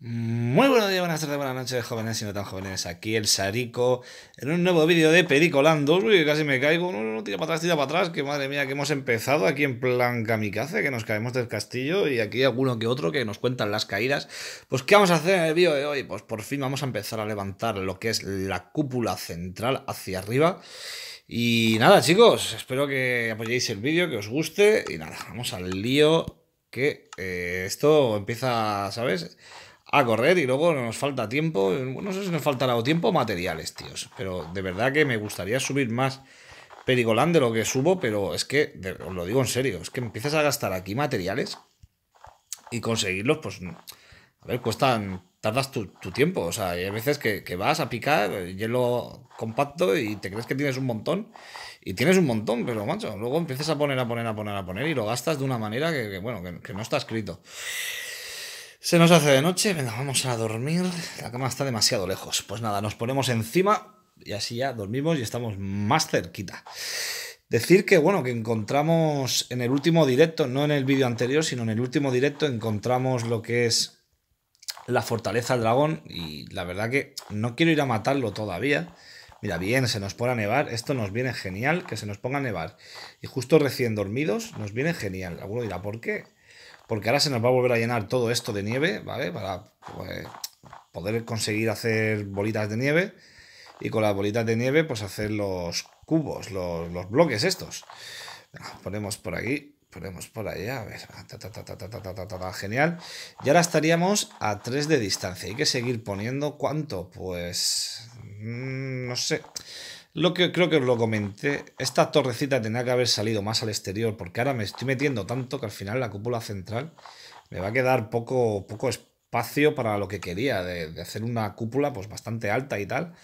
Muy buenos días, buenas tardes, buenas noches, jóvenes y no tan jóvenes. Aquí el Sarico en un nuevo vídeo de Pericolando. Uy, casi me caigo. No, no, tira para atrás, tira para atrás. Que madre mía, que hemos empezado aquí en plan kamikaze, que nos caemos del castillo y aquí alguno que otro que nos cuentan las caídas. Pues, ¿qué vamos a hacer en el vídeo de hoy? Pues por fin vamos a empezar a levantar lo que es la cúpula central hacia arriba. Y nada, chicos, espero que apoyéis el vídeo, que os guste. Y nada, vamos al lío que eh, esto empieza, ¿sabes? a correr y luego nos falta tiempo. No sé si nos faltará o tiempo o materiales, tíos. Pero de verdad que me gustaría subir más Perigolán de lo que subo, pero es que, os lo digo en serio, es que empiezas a gastar aquí materiales y conseguirlos, pues, a ver, cuestan, tardas tu, tiempo. O sea, hay veces que, vas a picar eh, hielo compacto y te crees que tienes un montón y tienes un montón, pero macho, luego empiezas a poner, a poner, a poner, a poner y lo gastas de una manera que, bueno, que no está escrito. Se nos hace de noche, venga, vamos a dormir. La cama está demasiado lejos. Pues nada, nos ponemos encima y así ya dormimos y estamos más cerquita. Decir que, bueno, que encontramos en el último directo, no en el vídeo anterior, sino en el último directo, encontramos lo que es la fortaleza del dragón. Y la verdad que no quiero ir a matarlo todavía. Mira, bien, se nos pone a nevar. Esto nos viene genial, que se nos ponga a nevar. Y justo recién dormidos, nos viene genial. Alguno dirá, ¿por qué? porque ahora se nos va a volver a llenar todo esto de nieve, ¿vale? Para poder conseguir hacer bolitas de nieve y con las bolitas de nieve pues hacer los cubos, los, bloques estos. Ponemos por aquí, ponemos por allá, a ver, genial. Y ahora estaríamos a 3 de distancia, hay que seguir poniendo cuánto, pues, no sé, lo que creo que os lo comenté, esta torrecita tenía que haber salido más al exterior, porque ahora me estoy metiendo tanto que al final la cúpula central me va a quedar poco, poco espacio para lo que quería, de, hacer una cúpula pues bastante alta y tal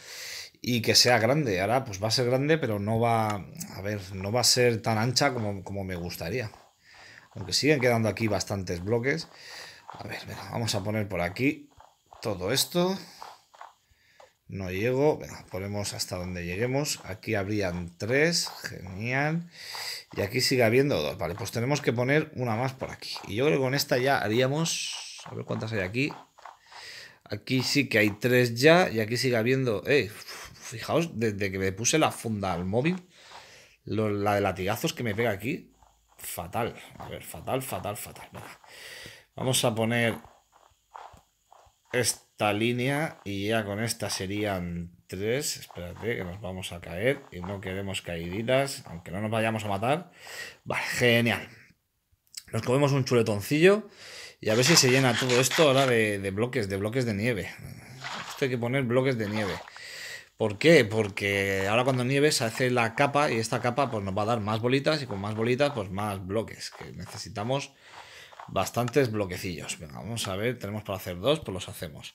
y que sea grande. Ahora pues va a ser grande, pero no va a ver, no va a ser tan ancha como, como me gustaría. Aunque siguen quedando aquí bastantes bloques. A ver, vamos a poner por aquí todo esto. No llego. ponemos hasta donde lleguemos. Aquí habrían tres. Genial. Y aquí sigue habiendo dos. Vale, pues tenemos que poner una más por aquí. Y yo creo que con esta ya haríamos... A ver cuántas hay aquí. Aquí sí que hay tres ya. Y aquí sigue habiendo... Eh, fijaos, desde que me puse la funda al móvil, lo, la de latigazos que me pega aquí. Fatal. A ver, fatal, fatal, fatal. Vamos a poner... Este esta línea y ya con esta serían tres. Espérate que nos vamos a caer y no queremos caíditas, aunque no nos vayamos a matar. Vale, genial. Nos comemos un chuletoncillo y a ver si se llena todo esto ahora de, bloques, de bloques de nieve. Esto hay que poner bloques de nieve. ¿Por qué? Porque ahora cuando nieve se hace la capa y esta capa pues nos va a dar más bolitas y con más bolitas pues más bloques que necesitamos bastantes bloquecillos. Venga, vamos a ver, tenemos para hacer dos, pues los hacemos.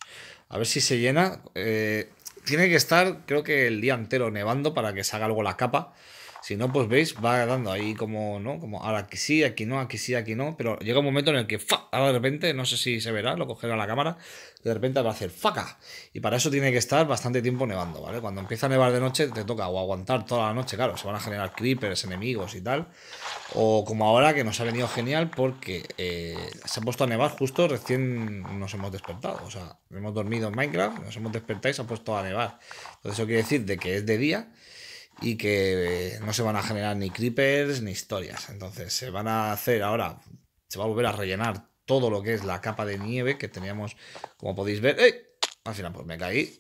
A ver si se llena. Eh, tiene que estar, creo que el día entero nevando para que se haga algo la capa. Si no, pues veis, va dando ahí como, ¿no? Como ahora aquí sí, aquí no, aquí sí, aquí no. Pero llega un momento en el que, ¡fa! Ahora de repente, no sé si se verá, lo cogerá la cámara, de repente va a hacer ¡faca! Y para eso tiene que estar bastante tiempo nevando, ¿vale? Cuando empieza a nevar de noche, te toca o aguantar toda la noche, claro, se van a generar creepers, enemigos y tal. O como ahora, que nos ha venido genial porque eh, se ha puesto a nevar justo recién nos hemos despertado. O sea, hemos dormido en Minecraft, nos hemos despertado y se ha puesto a nevar. Entonces, eso quiere decir de que es de día y que eh, no se van a generar ni creepers ni historias. Entonces se van a hacer ahora, se va a volver a rellenar todo lo que es la capa de nieve que teníamos, como podéis ver. ¡Ey! Al final pues me caí.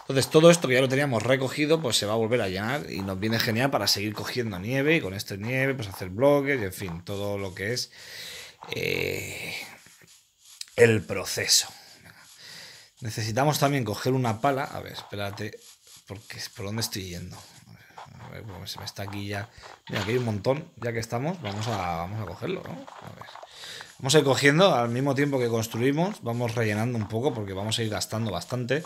Entonces todo esto que ya lo teníamos recogido pues se va a volver a llenar y nos viene genial para seguir cogiendo nieve y con esto nieve pues hacer bloques y en fin, todo lo que es eh, el proceso. Necesitamos también coger una pala. A ver, espérate, porque ¿por dónde estoy yendo? se pues, me está aquí ya. Mira, aquí hay un montón, ya que estamos, vamos a, cogerlo, ¿no? Vamos a ir cogiendo al mismo tiempo que construimos, vamos rellenando un poco porque vamos a ir gastando bastante.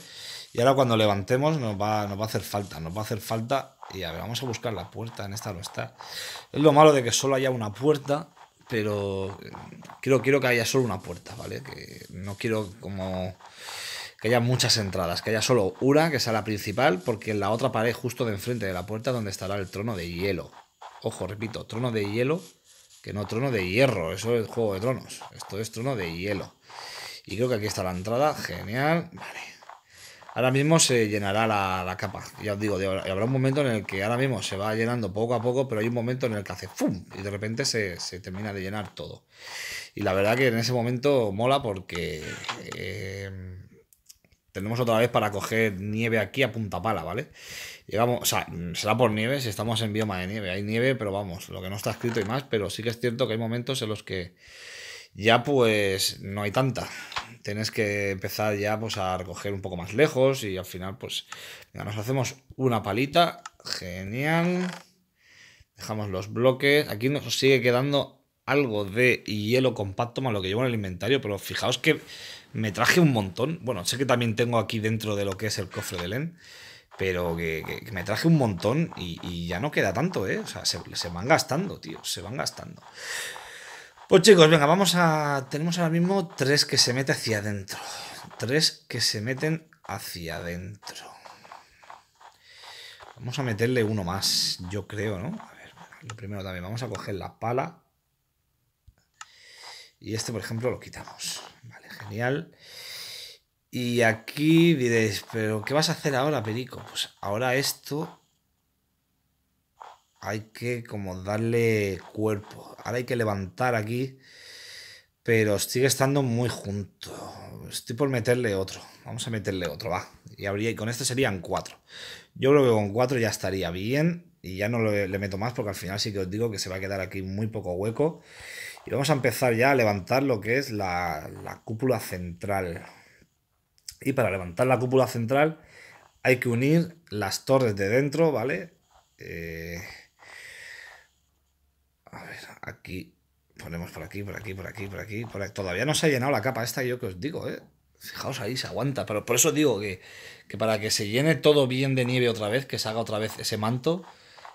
Y ahora cuando levantemos nos va, nos va a hacer falta, nos va a hacer falta. Y a ver, vamos a buscar la puerta, en esta no está. Es lo malo de que solo haya una puerta, pero eh, quiero, quiero que haya solo una puerta, ¿vale? Que no quiero como que haya muchas entradas, que haya solo una, que sea la principal, porque en la otra pared justo de enfrente de la puerta donde estará el trono de hielo. Ojo, repito, trono de hielo, que no trono de hierro, eso es el juego de tronos, esto es trono de hielo. Y creo que aquí está la entrada, genial, vale. Ahora mismo se llenará la, capa, ya os digo, habrá un momento en el que ahora mismo se va llenando poco a poco, pero hay un momento en el que hace ¡fum! y de repente se, termina de llenar todo. Y la verdad que en ese momento mola porque... Eh, tenemos otra vez para coger nieve aquí a punta pala, ¿vale? Llegamos, o sea, será por nieve si estamos en bioma de nieve. Hay nieve, pero vamos, lo que no está escrito y más, pero sí que es cierto que hay momentos en los que ya pues no hay tanta. Tienes que empezar ya pues a recoger un poco más lejos y al final pues ya nos hacemos una palita. Genial. Dejamos los bloques. Aquí nos sigue quedando algo de hielo compacto más lo que llevo en el inventario, pero fijaos que me traje un montón. Bueno, sé que también tengo aquí dentro de lo que es el cofre de Len, pero que, me traje un montón y, ya no queda tanto, ¿eh? O sea, se, se van gastando, tío, se van gastando. Pues chicos, venga, vamos a... Tenemos ahora mismo tres que se mete hacia adentro. Tres que se meten hacia adentro. Vamos a meterle uno más, yo creo, ¿no? A ver, lo primero también, vamos a coger la pala. Y este, por ejemplo, lo quitamos. Y aquí diréis, pero ¿qué vas a hacer ahora, Perico? Pues ahora esto hay que como darle cuerpo. Ahora hay que levantar aquí, pero sigue estando muy junto. Estoy por meterle otro. Vamos a meterle otro, va. Y, habría, con este serían cuatro. Yo creo que con cuatro ya estaría bien y ya no le meto más porque al final sí que os digo que se va a quedar aquí muy poco hueco. Y vamos a empezar ya a levantar lo que es la, cúpula central. Y para levantar la cúpula central hay que unir las torres de dentro, ¿vale? Eh, a ver, aquí ponemos por aquí, por aquí, por aquí, por aquí, Todavía no se ha llenado la capa esta, yo que os digo, ¿eh? Fijaos ahí, se aguanta. Pero por eso digo que, para que se llene todo bien de nieve otra vez, que se haga otra vez ese manto,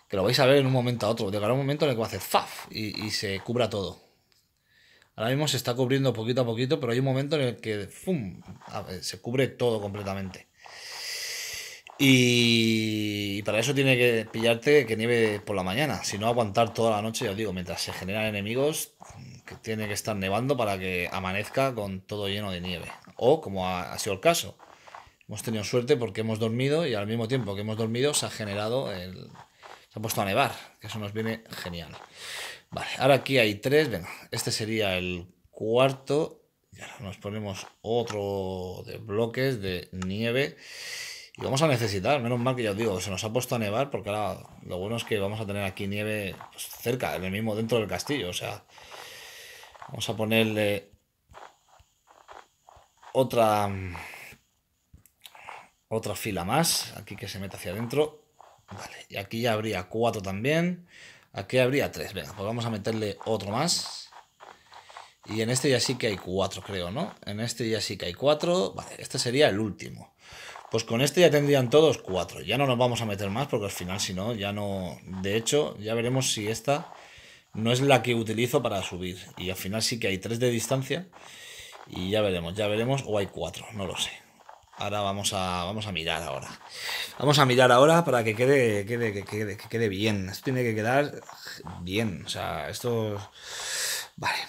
que lo vais a ver en un momento a otro. Llegará un momento en el que va a hacer ¡faf! y se cubra todo. Ahora mismo se está cubriendo poquito a poquito, pero hay un momento en el que se cubre todo completamente. Y, para eso tiene que pillarte que nieve por la mañana, si no aguantar toda la noche, ya os digo, mientras se generan enemigos, que tiene que estar nevando para que amanezca con todo lleno de nieve. O como ha, sido el caso, hemos tenido suerte porque hemos dormido y al mismo tiempo que hemos dormido se ha generado el... se ha puesto a nevar, que eso nos viene genial. Vale, ahora aquí hay tres. Venga, este sería el cuarto. Y nos ponemos otro de bloques de nieve. Y vamos a necesitar, menos mal que ya os digo, se nos ha puesto a nevar porque ahora lo bueno es que vamos a tener aquí nieve pues, cerca, en el mismo dentro del castillo. O sea, vamos a ponerle otra otra fila más aquí que se meta hacia adentro vale, y aquí ya habría cuatro también Aquí habría tres, venga, pues vamos a meterle otro más. Y en este ya sí que hay cuatro, creo, ¿no? En este ya sí que hay cuatro. Vale, este sería el último. Pues con este ya tendrían todos cuatro. Ya no nos vamos a meter más porque al final, si no, ya no... De hecho, ya veremos si esta no es la que utilizo para subir. Y al final sí que hay tres de distancia. Y ya veremos, ya veremos. O hay cuatro, no lo sé. Ahora vamos a, vamos a mirar ahora. Vamos a mirar ahora para que quede, quede, quede bien. Esto tiene que quedar bien. O sea, esto... Vale.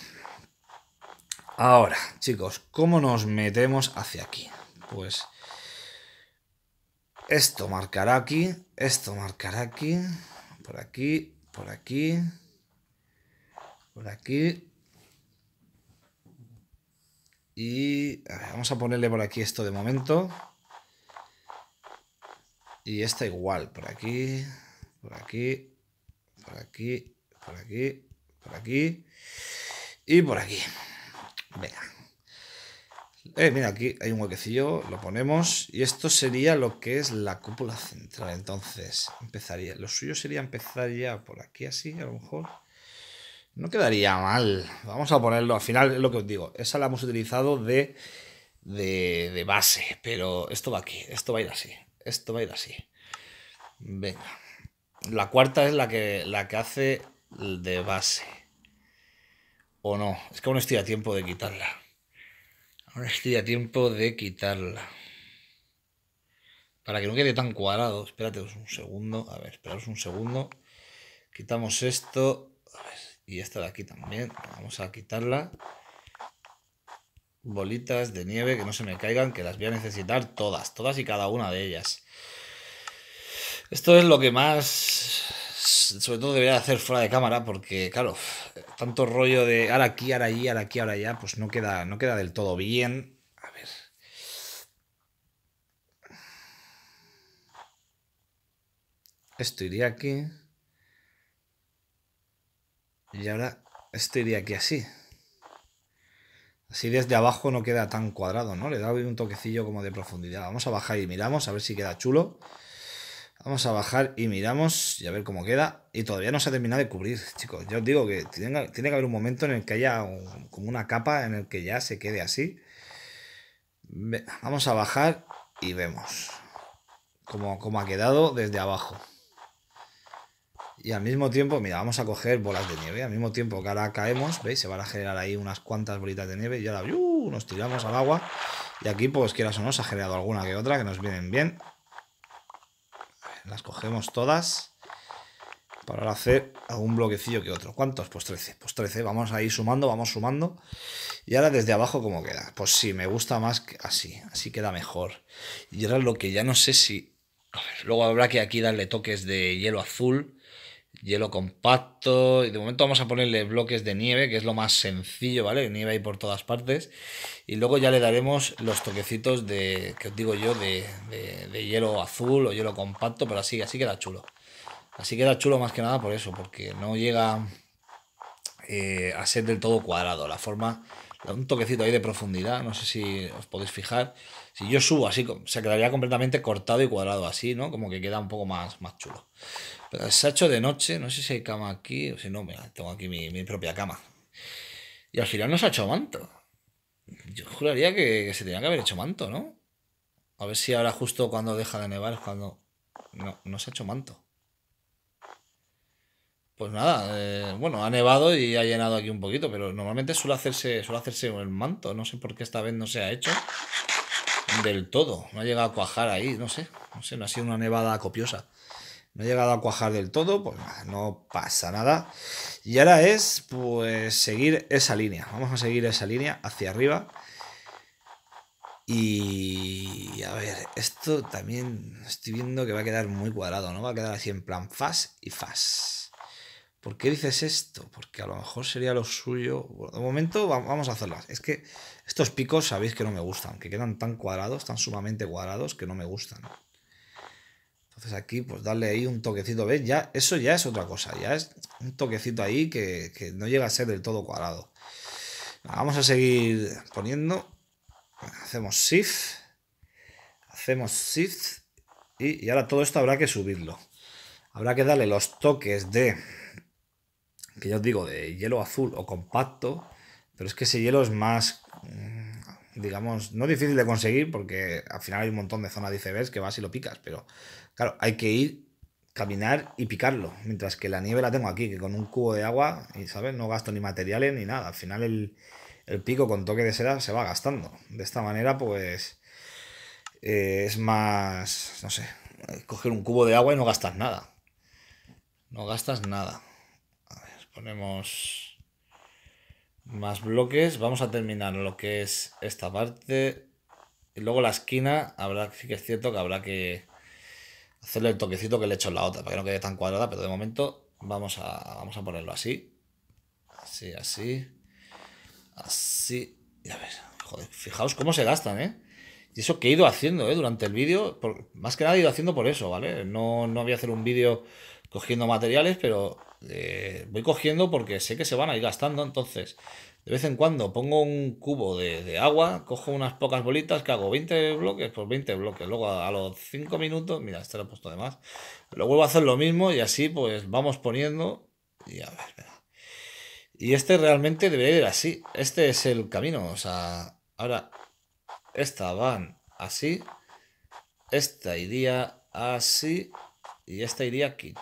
Ahora, chicos, ¿cómo nos metemos hacia aquí? Pues... Esto marcará aquí, esto marcará aquí, por aquí, por aquí, por aquí, y vamos a ponerle por aquí esto de momento. Y esta igual, por aquí, por aquí, por aquí, por aquí, por aquí y por aquí. Venga. Eh, mira, aquí hay un huequecillo, lo ponemos y esto sería lo que es la cúpula central. Entonces, empezaría, lo suyo sería empezar ya por aquí así, a lo mejor. No quedaría mal. Vamos a ponerlo. Al final es lo que os digo. Esa la hemos utilizado de, base. Pero esto va aquí. Esto va a ir así. Esto va a ir así. Venga. La cuarta es la que, la que hace de base. ¿O no? Es que aún estoy a tiempo de quitarla. Ahora estoy a tiempo de quitarla. Para que no quede tan cuadrado. Espérate un segundo. A ver, esperaos un segundo. Quitamos esto. A ver y esta de aquí también. Vamos a quitarla. Bolitas de nieve que no se me caigan, que las voy a necesitar todas, todas y cada una de ellas. Esto es lo que más, sobre todo debería hacer fuera de cámara, porque claro, tanto rollo de ahora aquí, ahora allí, ahora aquí, ahora allá, pues no queda, no queda del todo bien. A ver. Esto iría aquí. Y ahora esto iría aquí así. Así desde abajo no queda tan cuadrado, ¿no? Le da un toquecillo como de profundidad. Vamos a bajar y miramos, a ver si queda chulo. Vamos a bajar y miramos y a ver cómo queda. Y todavía no se ha terminado de cubrir, chicos. Yo os digo que tiene, que haber un momento en el que haya como una capa en el que ya se quede así. Vamos a bajar y vemos cómo, cómo ha quedado desde abajo. Y al mismo tiempo, mira, vamos a coger bolas de nieve. Al mismo tiempo que ahora caemos, ¿veis? Se van a generar ahí unas cuantas bolitas de nieve y ahora uh, nos tiramos al agua. Y aquí, pues quieras o no, se ha generado alguna que otra que nos vienen bien. Las cogemos todas para hacer algún bloquecillo que otro. ¿Cuántos? Pues 13. Pues 13. Vamos a ir sumando, vamos sumando. Y ahora desde abajo, ¿cómo queda? Pues sí, me gusta más así. Así queda mejor. Y ahora lo que ya no sé si... A ver, luego habrá que aquí darle toques de hielo azul hielo compacto. Y de momento vamos a ponerle bloques de nieve, que es lo más sencillo, ¿vale? Nieve hay por todas partes. Y luego ya le daremos los toquecitos de, que os digo yo, de, hielo azul o hielo compacto, pero así, así queda chulo. Así queda chulo más que nada por eso, porque no llega eh, a ser del todo cuadrado. La forma da un toquecito ahí de profundidad, no sé si os podéis fijar. Si yo subo así, se quedaría completamente cortado y cuadrado así, ¿no? Como que queda un poco más, más chulo. Pero se ha hecho de noche, no sé si hay cama aquí, o si no, mira, tengo aquí mi, propia cama. Y al final no se ha hecho manto. Yo juraría que, que se tenía que haber hecho manto, ¿no? A ver si ahora justo cuando deja de nevar es cuando... No, no se ha hecho manto. Pues nada, eh, bueno, ha nevado y ha llenado aquí un poquito, pero normalmente suele hacerse, suele hacerse el manto. No sé por qué esta vez no se ha hecho del todo. No ha llegado a cuajar ahí, no sé. No sé, no ha sido una nevada copiosa. No ha llegado a cuajar del todo, pues nada, no pasa nada. Y ahora es, pues, seguir esa línea. Vamos a seguir esa línea hacia arriba. Y a ver, esto también estoy viendo que va a quedar muy cuadrado, ¿no? Va a quedar así en plan fast y fast. ¿por qué dices esto? Porque a lo mejor sería lo suyo. de momento vamos a hacerlas. Es que estos picos sabéis que no me gustan, que quedan tan cuadrados, tan sumamente cuadrados, que no me gustan. Entonces aquí, pues darle ahí un toquecito, ¿ves? Ya, eso ya es otra cosa, ya es un toquecito ahí que, no llega a ser del todo cuadrado. Vamos a seguir poniendo. Hacemos shift. Hacemos shift. Y, y ahora todo esto habrá que subirlo. Habrá que darle los toques de que ya os digo, de hielo azul o compacto, pero es que ese hielo es más, mm, digamos, no difícil de conseguir porque al final hay un montón de zonas de icebergs que vas y lo picas, pero claro, hay que ir, caminar y picarlo, mientras que la nieve la tengo aquí, que con un cubo de agua, y sabes, no gasto ni materiales ni nada, al final el, pico con toque de seda se va gastando, de esta manera pues eh, es más, no sé, eh, coger un cubo de agua y no gastas nada. No gastas nada ponemos más bloques. Vamos a terminar lo que es esta parte. Y luego la esquina, habrá, sí que es cierto que habrá que hacerle el toquecito que le he hecho en la otra, para que no quede tan cuadrada, pero de momento vamos a, vamos a ponerlo así. Así, así. Así. Y ver, joder, fijaos cómo se gastan, ¿eh? Y eso que he ido haciendo, ¿eh? Durante el vídeo, más que nada he ido haciendo por eso, ¿vale? No, no voy a hacer un vídeo cogiendo materiales, pero eh, voy cogiendo porque sé que se van a ir gastando, entonces de vez en cuando pongo un cubo de, agua, cojo unas pocas bolitas, que hago 20 bloques por pues 20 bloques, luego a, los 5 minutos, mira, este lo he puesto de más, lo vuelvo a hacer lo mismo y así pues vamos poniendo y a ver, Y este realmente debería ir así, este es el camino, o sea, ahora esta van así, esta iría así y esta iría aquí.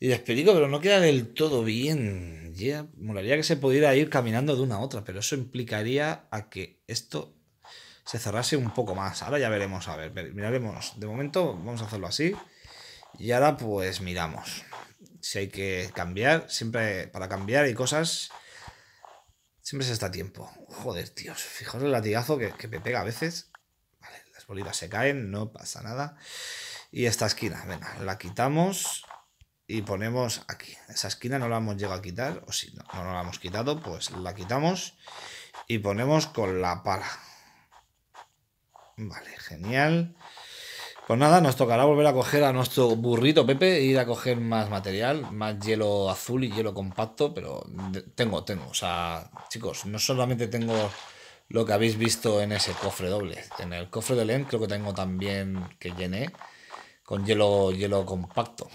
Y explico, pero no queda del todo bien. molaría que se pudiera ir caminando de una a otra, pero eso implicaría a que esto se cerrase un poco más. Ahora ya veremos, a ver, miraremos. De momento vamos a hacerlo así. Y ahora pues miramos. Si hay que cambiar, siempre para cambiar hay cosas, siempre se está a tiempo. Joder, tíos, fijaros el latigazo que, que me pega a veces. las bolitas se caen, no pasa nada. Y esta esquina, venga, la quitamos y ponemos aquí. Esa esquina no la hemos llegado a quitar, o si no, no la hemos quitado, pues la quitamos y ponemos con la pala. Vale, genial. Pues nada, nos tocará volver a coger a nuestro burrito Pepe e ir a coger más material, más hielo azul y hielo compacto, pero tengo, tengo. O sea, chicos, no solamente tengo lo que habéis visto en ese cofre doble. En el cofre de LEN creo que tengo también que llené con hielo, hielo compacto.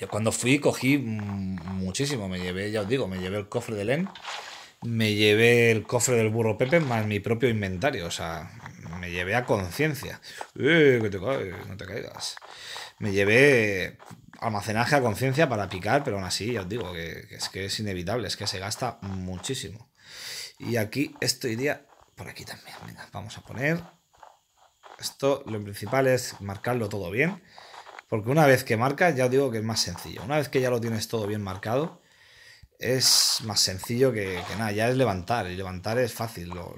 Yo cuando fui cogí muchísimo, me llevé, ya os digo, me llevé el cofre de Len, me llevé el cofre del burro Pepe más mi propio inventario, o sea, me llevé a conciencia. Eh, que te no te caigas. Me llevé almacenaje a conciencia para picar, pero aún así, ya os digo, que, es que es inevitable, es que se gasta muchísimo. Y aquí esto iría por aquí también. Venga, vamos a poner esto lo principal es marcarlo todo bien. Porque una vez que marcas, ya os digo que es más sencillo. Una vez que ya lo tienes todo bien marcado, es más sencillo que, nada. Ya es levantar. Y levantar es fácil. Lo,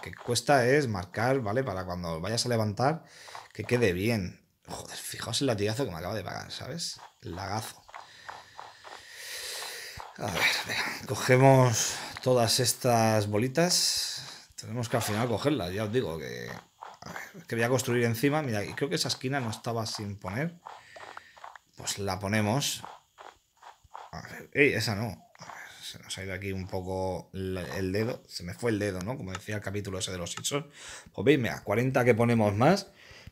que cuesta es marcar, ¿vale? Para cuando vayas a levantar, que quede bien. Joder, fijaos el latigazo que me acaba de pagar, ¿sabes? El lagazo. A ver, cogemos todas estas bolitas. Tenemos que al final cogerlas, ya os digo que que voy a construir encima. Mira, y creo que esa esquina no estaba sin poner. Pues la ponemos. A ver, ey, esa no. se nos ha ido aquí un poco el dedo. Se me fue el dedo, ¿no? Como decía el capítulo ese de los Simpsons. Pues veis, mira, 40 que ponemos más.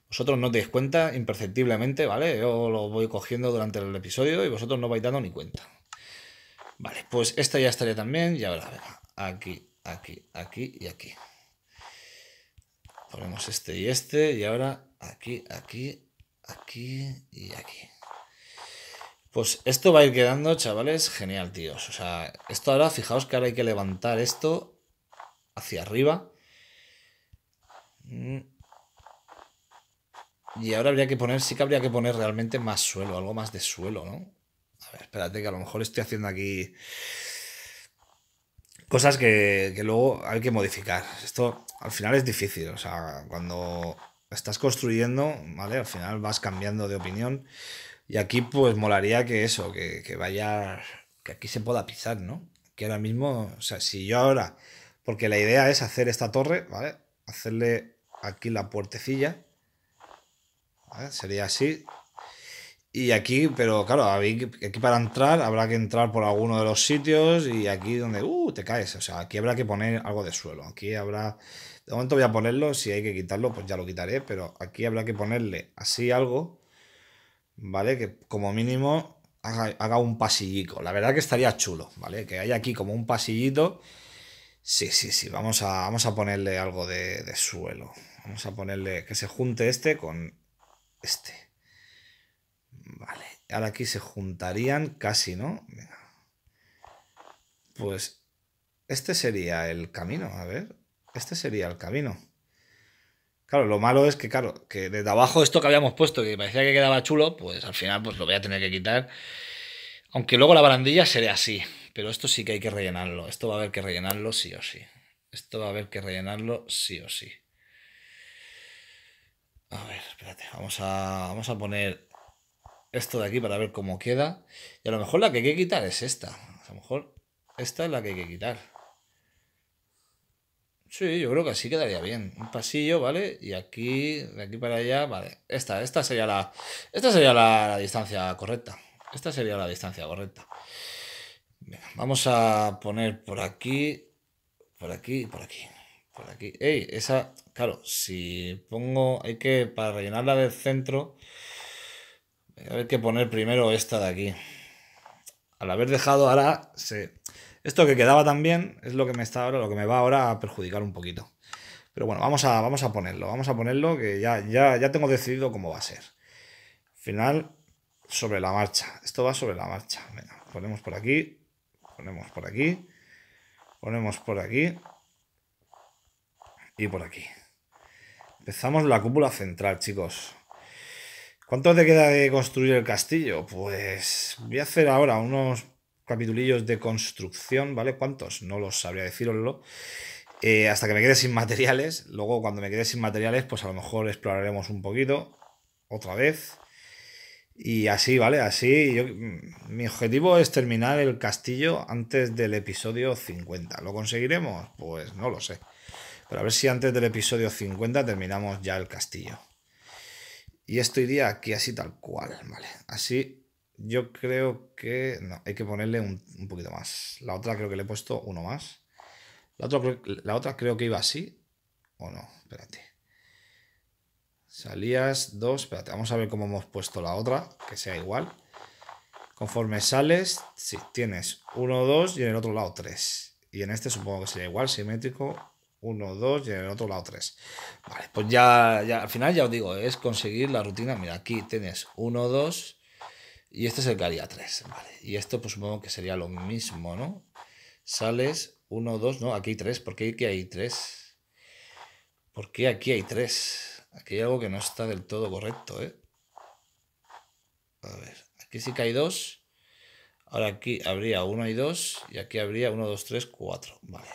Vosotros no os cuenta imperceptiblemente, ¿vale? Yo lo voy cogiendo durante el episodio y vosotros no vais dando ni cuenta. Vale, pues esta ya estaría también. Y ahora, ver, aquí, aquí, aquí y aquí. Ponemos este y este y ahora aquí, aquí, aquí y aquí. Pues esto va a ir quedando, chavales, genial, tíos. O sea, esto ahora, fijaos que ahora hay que levantar esto hacia arriba. Mm. Y ahora habría que poner, sí que habría que poner realmente más suelo, algo más de suelo, ¿no? A ver, espérate que a lo mejor estoy haciendo aquí... Cosas que, luego hay que modificar. Esto al final es difícil. O sea, cuando estás construyendo, ¿vale? Al final vas cambiando de opinión. Y aquí, pues, molaría que eso, que, vaya. que aquí se pueda pisar, ¿no? Que ahora mismo, o sea, si yo ahora. Porque la idea es hacer esta torre, ¿vale? Hacerle aquí la puertecilla. Sería así. Y aquí, pero claro, aquí para entrar habrá que entrar por alguno de los sitios y aquí donde, uh, te caes. O sea, aquí habrá que poner algo de suelo. Aquí habrá, de momento voy a ponerlo, si hay que quitarlo, pues ya lo quitaré, pero aquí habrá que ponerle así algo, ¿vale? Que como mínimo haga, un pasillico. La verdad que estaría chulo, ¿vale? Que haya aquí como un pasillito. Sí, sí, sí, vamos a, vamos a ponerle algo de suelo. Vamos a ponerle que se junte este con este. Vale, ahora aquí se juntarían casi, ¿no? Pues este sería el camino, a ver. Este sería el camino. Claro, lo malo es que, claro, que desde abajo esto que habíamos puesto, que parecía que quedaba chulo, pues al final pues lo voy a tener que quitar. Aunque luego la barandilla sería así, pero esto sí que hay que rellenarlo. Esto va a haber que rellenarlo sí o sí. Esto va a haber que rellenarlo sí o sí. A ver, espérate, vamos a, vamos a poner esto de aquí para ver cómo queda. Y a lo mejor la que hay que quitar es esta. A lo mejor esta es la que hay que quitar. Sí, yo creo que así quedaría bien. Un pasillo, ¿vale? Y aquí, de aquí para allá, vale. Esta, esta sería la. Esta sería la, distancia correcta. Esta sería la distancia correcta. vamos a poner por aquí. Por aquí por aquí. Por aquí. Ey, esa. Claro, si pongo. Hay que. Para rellenarla del centro a ver que poner primero esta de aquí. Al haber dejado ahora se... Esto que quedaba también es lo que me está ahora, lo que me va ahora a perjudicar un poquito. Pero bueno, vamos a, vamos a ponerlo, vamos a ponerlo que ya, ya, ya tengo decidido cómo va a ser. Final sobre la marcha. Esto va sobre la marcha. ponemos por aquí, ponemos por aquí, ponemos por aquí y por aquí. Empezamos la cúpula central, chicos. ¿Cuánto te queda de construir el castillo? Pues voy a hacer ahora unos capitulillos de construcción, ¿vale? ¿Cuántos? No los sabría deciroslo. Eh, hasta que me quede sin materiales. Luego, cuando me quede sin materiales, pues a lo mejor exploraremos un poquito. Otra vez. Y así, ¿vale? Así. Mm, mi objetivo es terminar el castillo antes del episodio 50. ¿Lo conseguiremos? Pues no lo sé. Pero a ver si antes del episodio 50 terminamos ya el castillo. Y esto iría aquí así tal cual, ¿vale? Así yo creo que... No, hay que ponerle un, poquito más. La otra creo que le he puesto uno más. La otra, la otra creo que iba así. ¿O no? Espérate. Salías dos. Espérate, vamos a ver cómo hemos puesto la otra. Que sea igual. Conforme sales, si tienes uno, dos y en el otro lado tres. Y en este supongo que sería igual, simétrico, 1, 2 y en el otro lado 3. Vale, pues ya, al final ya os digo, es conseguir la rutina. Mira, aquí tienes 1, 2 y este es el que haría 3. Vale, y esto pues supongo que sería lo mismo, ¿no? Sales 1, 2, no, aquí hay 3. ¿Por qué aquí hay 3? ¿Por qué aquí hay 3? Aquí hay algo que no está del todo correcto, ¿eh? A ver, aquí sí que hay 2. Ahora aquí habría 1 y 2 y aquí habría 1, 2, 3, 4. Vale,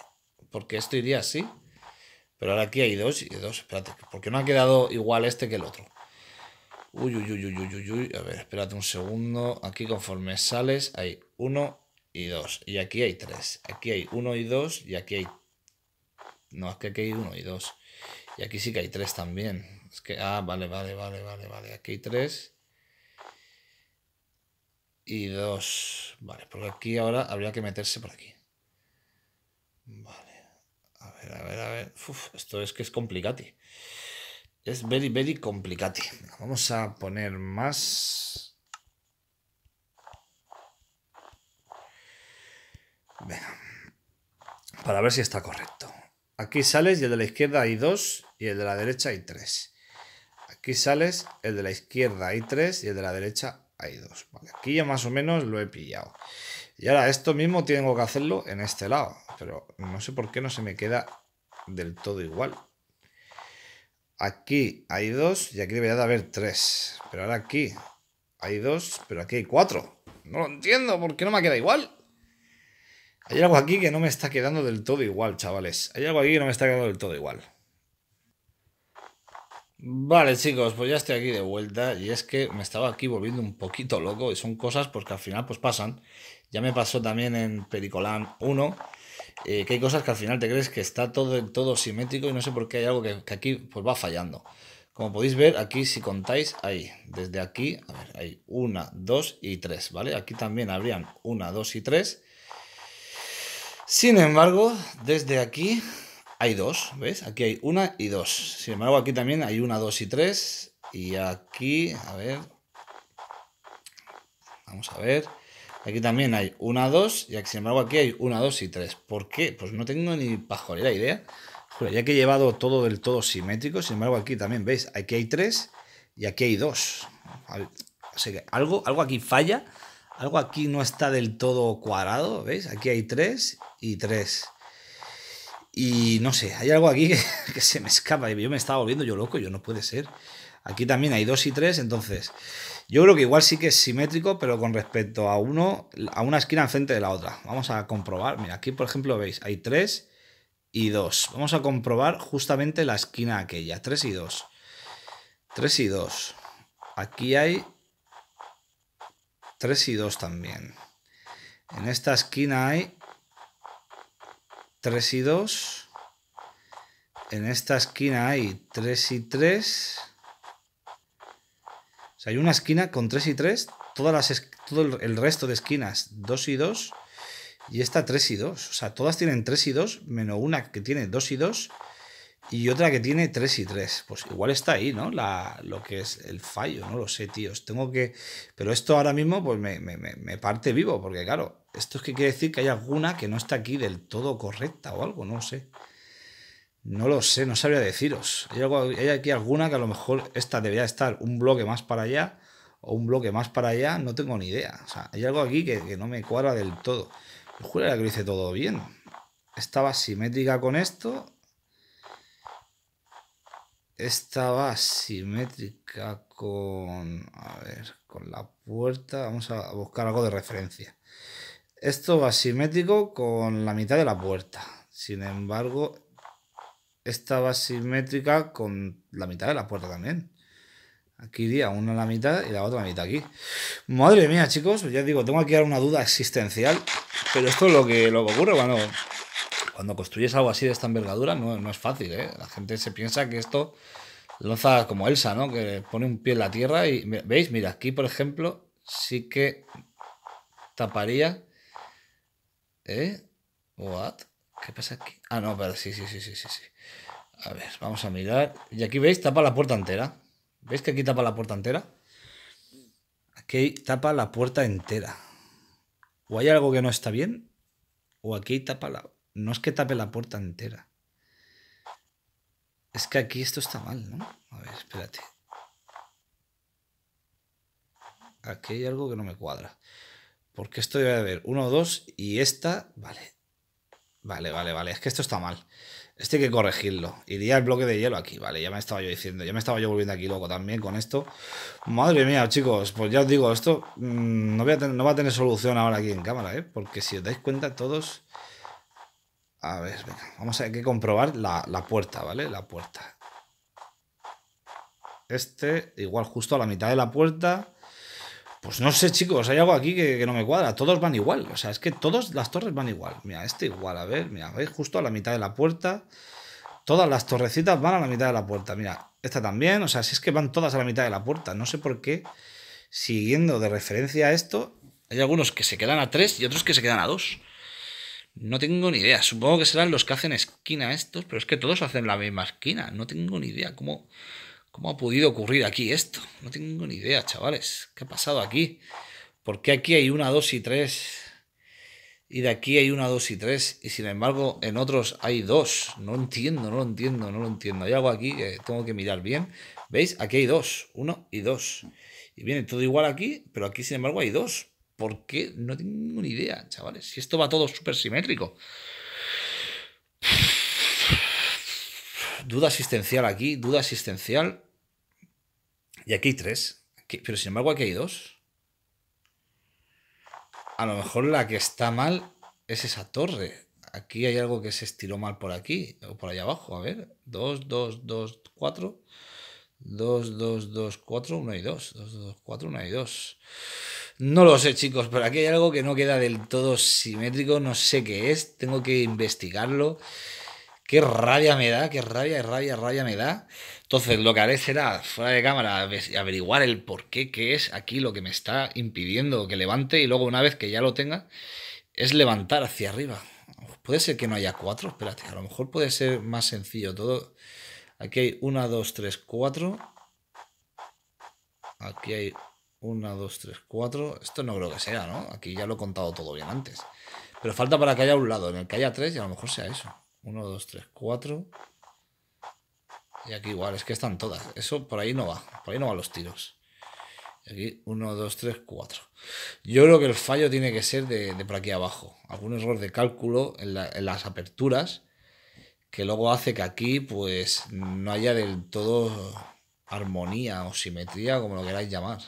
porque esto iría así. Pero ahora aquí hay dos y dos. Espérate, ¿por qué no ha quedado igual este que el otro? Uy, uy, uy, uy, uy, uy. A ver, espérate un segundo. Aquí conforme sales hay uno y dos. Y aquí hay tres. Aquí hay uno y dos. Y aquí hay... No, es que aquí hay uno y dos. Y aquí sí que hay tres también. Es que... Ah, vale, vale, vale, vale, vale. Aquí hay tres. Y dos. Vale, porque aquí ahora habría que meterse por aquí. Vale esto es que es complicati. Es very, very complicati. Vamos a poner más. Para ver si está correcto. Aquí sales y el de la izquierda hay dos y el de la derecha hay tres. Aquí sales, el de la izquierda hay tres y el de la derecha hay dos. aquí ya más o menos lo he pillado. Y ahora esto mismo tengo que hacerlo en este lado, pero no sé por qué no se me queda del todo igual. Aquí hay dos y aquí debería de haber tres. Pero ahora aquí hay dos, pero aquí hay cuatro. No lo entiendo, ¿por qué no me queda igual? Hay algo aquí que no me está quedando del todo igual, chavales. Hay algo aquí que no me está quedando del todo igual. Vale, chicos, pues ya estoy aquí de vuelta y es que me estaba aquí volviendo un poquito loco y son cosas porque que al final pues pasan. Ya me pasó también en Pericolán 1, eh, que hay cosas que al final te crees que está todo todo simétrico y no sé por qué hay algo que, aquí pues va fallando. Como podéis ver, aquí si contáis, ahí, desde aquí, a ver, hay una dos y 3, ¿vale? Aquí también habrían una dos y tres Sin embargo, desde aquí hay dos, ¿ves? Aquí hay una y dos. Sin embargo, aquí también hay una, dos y tres. Y aquí, a ver. Vamos a ver. Aquí también hay una, dos. Y aquí, sin embargo, aquí hay una, dos y tres. ¿Por qué? Pues no tengo ni pajolera idea. ya que he llevado todo del todo simétrico. Sin embargo, aquí también, ¿veis? Aquí hay tres y aquí hay dos. O sea que algo, algo aquí falla. Algo aquí no está del todo cuadrado, ¿veis? Aquí hay tres y tres. Y no sé, hay algo aquí que, se me escapa. Yo me estaba volviendo yo loco, yo no puede ser. Aquí también hay dos y tres, entonces yo creo que igual sí que es simétrico, pero con respecto a uno, a una esquina enfrente de la otra. Vamos a comprobar. Mira, aquí por ejemplo veis, hay tres y dos. Vamos a comprobar justamente la esquina aquella, tres y dos. Tres y dos. Aquí hay tres y dos también. En esta esquina hay 3 y 2. En esta esquina hay 3 y 3. O sea, hay una esquina con 3 y 3, todo el resto de esquinas 2 y 2, y esta 3 y 2. O sea, todas tienen 3 y 2, menos una que tiene 2 y 2, y otra que tiene 3 y 3. Pues igual está ahí, ¿no? lo que es el fallo, no lo sé, tíos. Tengo que. Pero esto ahora mismo, pues me, parte vivo, porque claro, esto es que quiere decir que hay alguna que no está aquí del todo correcta o algo, no lo sé. No lo sé, no sabría deciros. Hay, aquí alguna que a lo mejor esta debería estar un bloque más para allá o un bloque más para allá, no tengo ni idea. O sea, hay algo aquí que, no me cuadra del todo. Jura que lo hice todo bien. Estaba simétrica con esto estaba simétrica con, a ver, con la puerta. Vamos a buscar algo de referencia. Esto va simétrico con la mitad de la puerta. Sin embargo, esta va simétrica con la mitad de la puerta también. Aquí iría una a la mitad y la otra la mitad aquí. Madre mía, chicos, ya digo, tengo aquí ahora una duda existencial. Pero esto es lo que, lo ocurre cuando cuando construyes algo así de esta envergadura no, es fácil, ¿eh? La gente se piensa que esto lanza como Elsa, ¿no? Que pone un pie en la tierra y... ¿Veis? Mira, aquí, por ejemplo, sí que taparía... ¿Eh? ¿What? ¿Qué pasa aquí? Ah, no, pero sí, sí, sí, sí, sí, sí. A ver, vamos a mirar. Y aquí veis, tapa la puerta entera. ¿Veis que aquí tapa la puerta entera? Aquí tapa la puerta entera. O hay algo que no está bien, o aquí tapa la... No es que tape la puerta entera. Es que aquí esto está mal, ¿no? A ver, espérate. Aquí hay algo que no me cuadra. Porque esto debe haber uno, dos y esta... Vale. Vale, vale, vale. Es que esto está mal. Este hay que corregirlo. Iría el bloque de hielo aquí, vale. Ya me estaba yo diciendo. Ya me estaba yo volviendo aquí loco también con esto. Madre mía, chicos. Pues ya os digo, esto mm, no, no va a tener solución ahora aquí en cámara, ¿eh? Porque si os dais cuenta, todos a ver, venga, vamos a hay que comprobar la, puerta, ¿vale? La puerta. Este, igual justo a la mitad de la puerta. Pues no sé, chicos, hay algo aquí que, que, no me cuadra. Todos van igual. O sea, es que todas las torres van igual. Mira, este igual, a ver, mira, veis justo a la mitad de la puerta. Todas las torrecitas van a la mitad de la puerta. Mira, esta también. O sea, si es que van todas a la mitad de la puerta. No sé por qué, siguiendo de referencia a esto, hay algunos que se quedan a tres y otros que se quedan a dos. No tengo ni idea. Supongo que serán los que hacen esquina estos, pero es que todos hacen la misma esquina. No tengo ni idea cómo, cómo ha podido ocurrir aquí esto. No tengo ni idea, chavales. ¿Qué ha pasado aquí? Porque aquí hay una, dos y tres? Y de aquí hay una, dos y tres. Y sin embargo, en otros hay dos. No entiendo, no lo entiendo, no lo entiendo. Hay algo aquí que tengo que mirar bien. ¿Veis? Aquí hay dos. Uno y dos. Y viene todo igual aquí, pero aquí sin embargo hay dos. ¿Por qué? No tengo ninguna idea, chavales. Si esto va todo súper simétrico. Duda asistencial aquí, duda asistencial. Y aquí hay tres. pero sin embargo aquí hay dos. A lo mejor la que está mal es esa torre. Aquí hay algo que se estiró mal por aquí o por allá abajo. A ver, Dos, dos, dos, cuatro. Dos, dos, dos, cuatro. Uno y Dos, dos, dos, cuatro. Uno y Dos. No lo sé, chicos, pero aquí hay algo que no queda del todo simétrico, no sé qué es, tengo que investigarlo. Qué rabia me da, qué rabia, rabia, rabia me da. Entonces, lo que haré será, fuera de cámara, averiguar el por qué, qué es aquí lo que me está impidiendo que levante y luego una vez que ya lo tenga, es levantar hacia arriba. Puede ser que no haya cuatro, espérate, a lo mejor puede ser más sencillo todo. Aquí hay una, dos, tres, cuatro. Aquí hay 1, 2, 3, 4. Esto no creo que sea, ¿no? Aquí ya lo he contado todo bien antes. Pero falta para que haya un lado en el que haya 3 y a lo mejor sea eso. 1, 2, 3, 4. Y aquí igual, es que están todas. Eso por ahí no va. Por ahí no van los tiros. Y aquí 1, 2, 3, 4. Yo creo que el fallo tiene que ser de, por aquí abajo. Algún error de cálculo en las aperturas que luego hace que aquí pues no haya del todo armonía o simetría, como lo queráis llamar.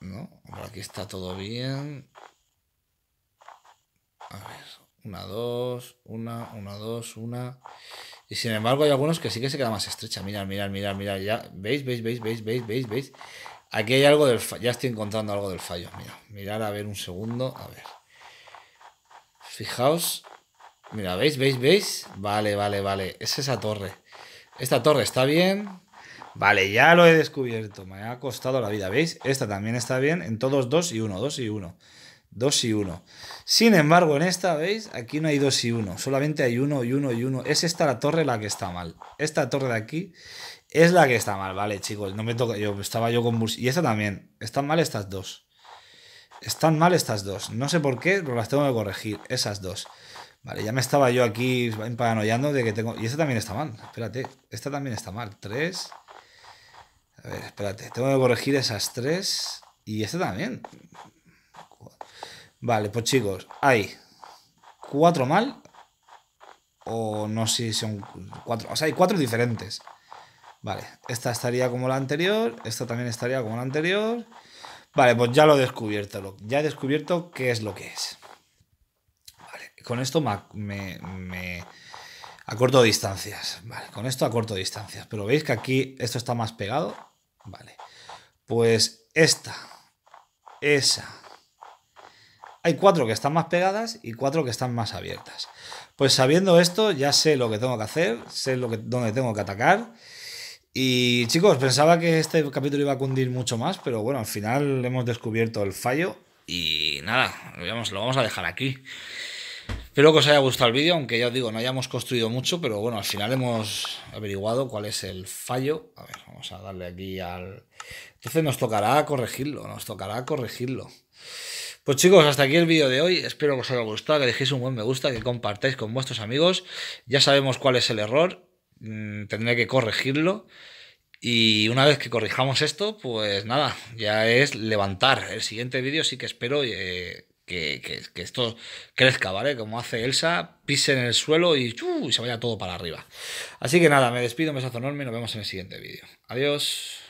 ¿no? Aquí está todo bien. A ver, una, dos, una, una, dos, una. Y sin embargo hay algunos que sí que se queda más estrecha. Mirad, mirad, mirad, mirad. Ya, ¿veis? ¿Veis? ¿Veis? ¿Veis? ¿Veis? ¿Veis? ¿Veis? Aquí hay algo del fallo. Ya estoy encontrando algo del fallo. Mira, mirad a ver un segundo. A ver. Fijaos. Mira, ¿veis? ¿Veis? ¿Veis? Vale, vale, vale. Es esa torre. Esta torre está bien. Vale, ya lo he descubierto. Me ha costado la vida, ¿veis? Esta también está bien en todos dos y uno. Dos y uno. Dos y uno. Sin embargo, en esta, ¿veis? Aquí no hay dos y uno. Solamente hay uno y uno y uno. Es esta la torre la que está mal. Esta torre de aquí es la que está mal, ¿vale, chicos? No me toca. Yo estaba yo con Y esta también. Están mal estas dos. Están mal estas dos. No sé por qué, pero las tengo que corregir. Esas dos. Vale, ya me estaba yo aquí paranoiando de que tengo. Y esta también está mal. Espérate. Esta también está mal. Tres... A ver, espérate. Tengo que corregir esas tres. Y esta también. Vale, pues chicos, hay cuatro mal. O no sé si son cuatro. O sea, hay cuatro diferentes. Vale, esta estaría como la anterior. Esta también estaría como la anterior. Vale, pues ya lo he descubierto. Ya he descubierto qué es lo que es. Vale, con esto me, me, distancias. Vale, con esto a corto distancias. Pero veis que aquí esto está más pegado Vale. Pues esta, esa. Hay cuatro que están más pegadas y cuatro que están más abiertas. Pues sabiendo esto, ya sé lo que tengo que hacer, sé lo que, dónde tengo que atacar. Y chicos, pensaba que este capítulo iba a cundir mucho más, pero bueno, al final hemos descubierto el fallo y nada, vamos, lo vamos a dejar aquí. Espero que os haya gustado el vídeo, aunque ya os digo, no hayamos construido mucho, pero bueno, al final hemos averiguado cuál es el fallo. A ver, vamos a darle aquí al... Entonces nos tocará corregirlo, nos tocará corregirlo. Pues chicos, hasta aquí el vídeo de hoy. Espero que os haya gustado, que dejéis un buen me gusta, que compartáis con vuestros amigos. Ya sabemos cuál es el error, mm, tendré que corregirlo. Y una vez que corrijamos esto, pues nada, ya es levantar. El siguiente vídeo sí que espero eh, que, esto crezca, ¿vale? Como hace Elsa, pise en el suelo y, uh, y se vaya todo para arriba. Así que nada, me despido, un besazo enorme y nos vemos en el siguiente vídeo. Adiós.